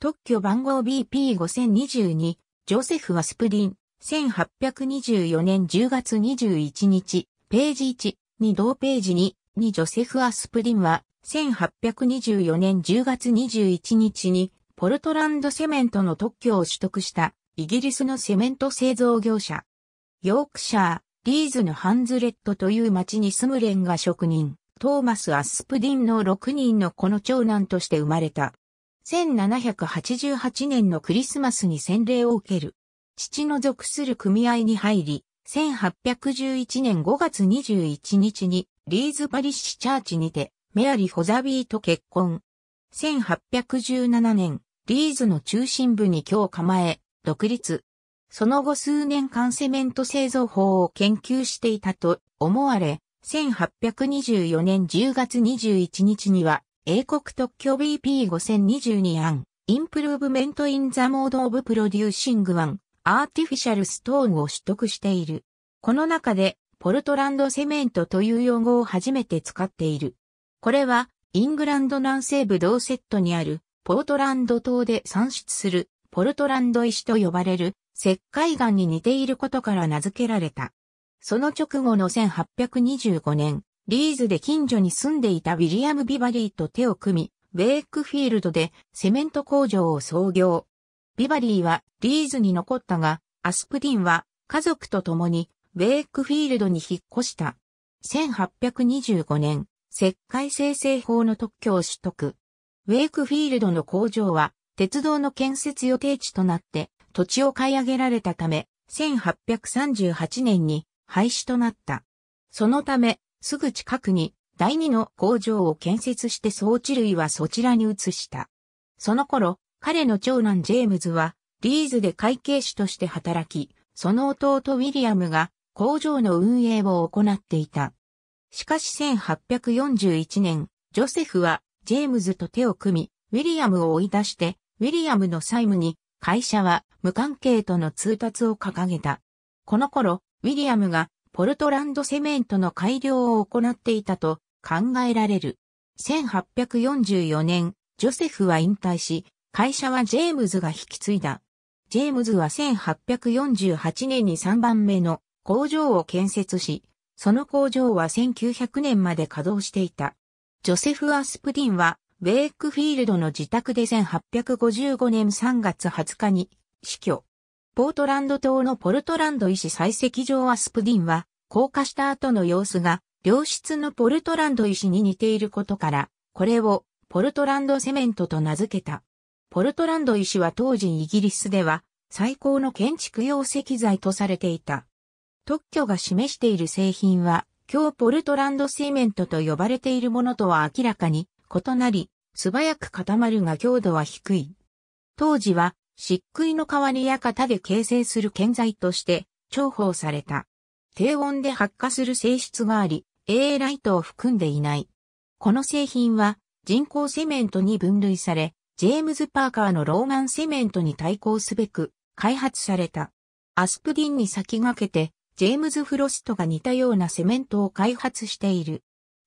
特許番号 BP5022、ジョセフ・アスプリン、1824年10月21日、ページ1、2同ページ2、にジョセフ・アスプリンは、1824年10月21日に、ポルトランドセメントの特許を取得した、イギリスのセメント製造業者。ヨークシャー、リーズのハンズレットという町に住むレンガ職人、トーマス・アスプディンの6人のこの長男として生まれた。1788年のクリスマスに洗礼を受ける。父の属する組合に入り、1811年5月21日にリーズパリッシュチャーチにてメアリホザビーと結婚。1817年、リーズの中心部に今日構え、独立。その後数年間セメント製造法を研究していたと思われ、1824年10月21日には英国特許 BP5022 案、インプルーブメントインザモードオブプロデューシングワン、アーティフィシャルストーンを取得している。この中で、ポルトランドセメントという用語を初めて使っている。これは、イングランド南西部ドーセットにある、ポートランド島で産出する、ポルトランド石と呼ばれる、石灰岩に似ていることから名付けられた。その直後の1825年、リーズで近所に住んでいたウィリアム・ビバリーと手を組み、ウェイクフィールドでセメント工場を創業。ビバリーはリーズに残ったが、アスプディンは家族と共にウェイクフィールドに引っ越した。1825年、石灰生成法の特許を取得。ウェイクフィールドの工場は鉄道の建設予定地となって土地を買い上げられたため、1838年に廃止となった。そのため、すぐ近くに第二の工場を建設して装置類はそちらに移した。その頃、彼の長男ジェームズはリーズで会計士として働き、その弟ウィリアムが工場の運営を行っていた。しかし1841年、ジョセフはジェームズと手を組み、ウィリアムを追い出して、ウィリアムの債務に会社は無関係との通達を掲げた。この頃、ウィリアムがポルトランドセメントの改良を行っていたと考えられる。1844年、ジョセフは引退し、会社はジェームズが引き継いだ。ジェームズは1848年に3番目の工場を建設し、その工場は1900年まで稼働していた。ジョセフ・アスプリンは、ウェイクフィールドの自宅で1855年3月20日に死去。ポートランド島のポルトランド医師採石場アスプディンは、降下した後の様子が、良質のポルトランド石に似ていることから、これをポルトランドセメントと名付けた。ポルトランド石は当時イギリスでは最高の建築用石材とされていた。特許が示している製品は、今日ポルトランドセメントと呼ばれているものとは明らかに異なり、素早く固まるが強度は低い。当時は、漆喰の代わりや型で形成する建材として重宝された。低温で発火する性質があり、AA ライトを含んでいない。この製品は人工セメントに分類され、ジェームズ・パーカーのローマンセメントに対抗すべく開発された。アスプディンに先駆けて、ジェームズ・フロストが似たようなセメントを開発している。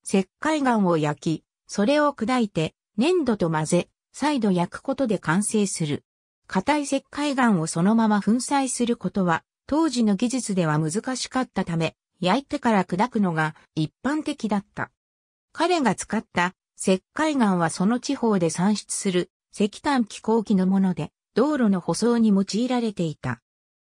石灰岩を焼き、それを砕いて粘土と混ぜ、再度焼くことで完成する。硬い石灰岩をそのまま粉砕することは当時の技術では難しかったため、焼いてから砕くのが一般的だった。彼が使った石灰岩はその地方で産出する石炭気候機のもので、道路の舗装に用いられていた。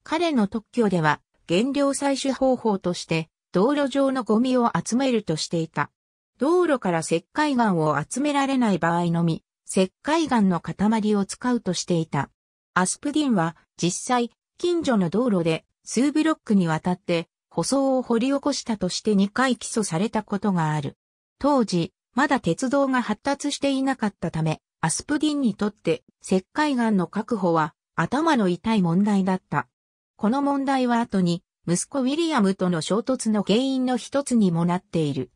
彼の特許では、原料採取方法として、道路上のゴミを集めるとしていた。道路から石灰岩を集められない場合のみ、石灰岩の塊を使うとしていた。アスプディンは実際、近所の道路で数ブロックにわたって舗装を掘り起こしたとして2回起訴されたことがある。当時、まだ鉄道が発達していなかったため、アスプディンにとって石灰岩の確保は頭の痛い問題だった。この問題は後に息子ウィリアムとの衝突の原因の一つにもなっている。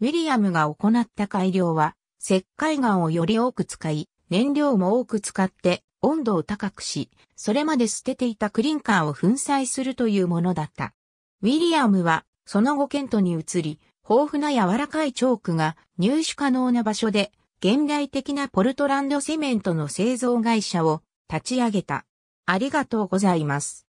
ウィリアムが行った改良は石灰岩をより多く使い、燃料も多く使って温度を高くし、それまで捨てていたクリンカーを粉砕するというものだった。ウィリアムは、その後ケントに移り、豊富な柔らかいチョークが入手可能な場所で、現代的なポルトランドセメントの製造会社を立ち上げた。ありがとうございます。